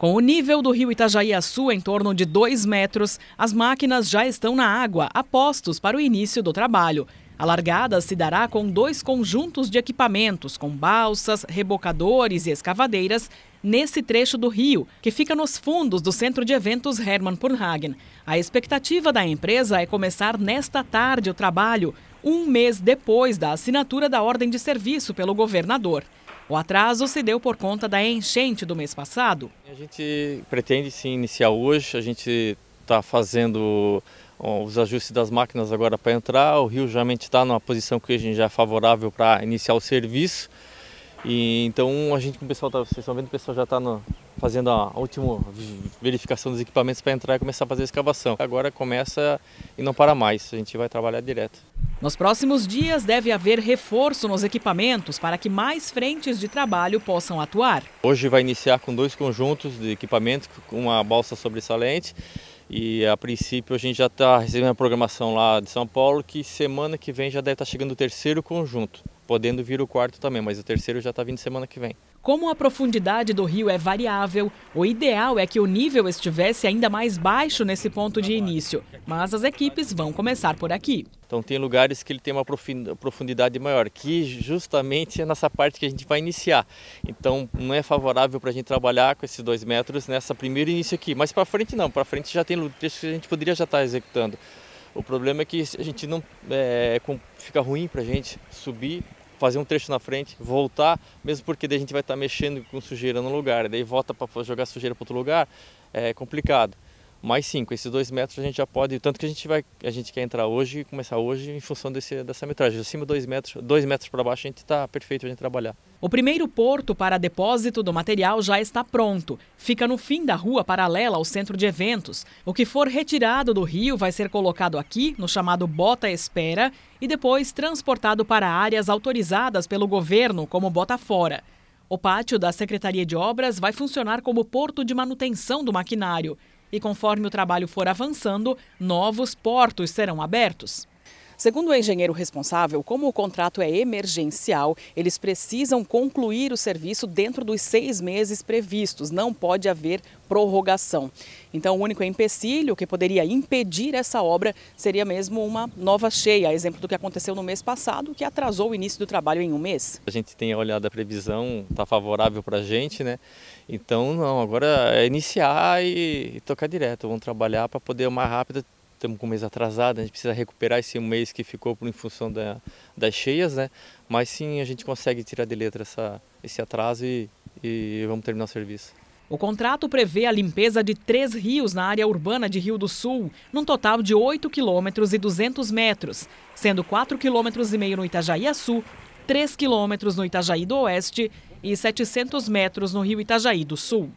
Com o nível do rio Itajaí-Açu em torno de 2 metros, as máquinas já estão na água, postos para o início do trabalho. A largada se dará com dois conjuntos de equipamentos, com balsas, rebocadores e escavadeiras, nesse trecho do rio, que fica nos fundos do centro de eventos Hermann Purnhagen. A expectativa da empresa é começar nesta tarde o trabalho, um mês depois da assinatura da ordem de serviço pelo governador. O atraso se deu por conta da enchente do mês passado. A gente pretende sim iniciar hoje, a gente está fazendo os ajustes das máquinas agora para entrar, o rio já está numa posição que a gente já é favorável para iniciar o serviço. E, então a gente, o pessoal tá, vocês estão vendo, o pessoal já está fazendo a última verificação dos equipamentos para entrar e começar a fazer a escavação. Agora começa e não para mais, a gente vai trabalhar direto. Nos próximos dias, deve haver reforço nos equipamentos para que mais frentes de trabalho possam atuar. Hoje vai iniciar com dois conjuntos de equipamentos, com uma balsa sobressalente. E a princípio a gente já está recebendo a programação lá de São Paulo, que semana que vem já deve estar tá chegando o terceiro conjunto, podendo vir o quarto também, mas o terceiro já está vindo semana que vem. Como a profundidade do rio é variável, o ideal é que o nível estivesse ainda mais baixo nesse ponto de início, mas as equipes vão começar por aqui. Então tem lugares que ele tem uma profundidade maior, que justamente é nessa parte que a gente vai iniciar. Então não é favorável para a gente trabalhar com esses dois metros nessa primeira início aqui, mas para frente não, para frente já tem texto que a gente poderia já estar tá executando. O problema é que a gente não é, fica ruim para a gente subir fazer um trecho na frente, voltar, mesmo porque daí a gente vai estar tá mexendo com sujeira no lugar, daí volta para jogar sujeira para outro lugar, é complicado mais cinco esses dois metros a gente já pode, tanto que a gente vai, a gente quer entrar hoje e começar hoje em função desse, dessa metragem. Acima dois metros, dois metros para baixo a gente está perfeito para a gente trabalhar. O primeiro porto para depósito do material já está pronto. Fica no fim da rua paralela ao centro de eventos. O que for retirado do rio vai ser colocado aqui, no chamado bota espera, e depois transportado para áreas autorizadas pelo governo, como bota fora. O pátio da Secretaria de Obras vai funcionar como porto de manutenção do maquinário e conforme o trabalho for avançando, novos portos serão abertos. Segundo o engenheiro responsável, como o contrato é emergencial, eles precisam concluir o serviço dentro dos seis meses previstos. Não pode haver prorrogação. Então, o único empecilho que poderia impedir essa obra seria mesmo uma nova cheia, exemplo do que aconteceu no mês passado, que atrasou o início do trabalho em um mês. A gente tem olhado a previsão, está favorável para a gente, né? Então, não, agora é iniciar e, e tocar direto. Vamos trabalhar para poder o mais rápido estamos com um mês atrasado, a gente precisa recuperar esse mês que ficou por, em função da, das cheias, né? Mas sim, a gente consegue tirar de letra essa, esse atraso e, e vamos terminar o serviço. O contrato prevê a limpeza de três rios na área urbana de Rio do Sul, num total de 8 quilômetros e 200 metros, sendo 4 quilômetros e meio no Itajaí Sul, 3 quilômetros no Itajaí do Oeste e 700 metros no Rio Itajaí do Sul.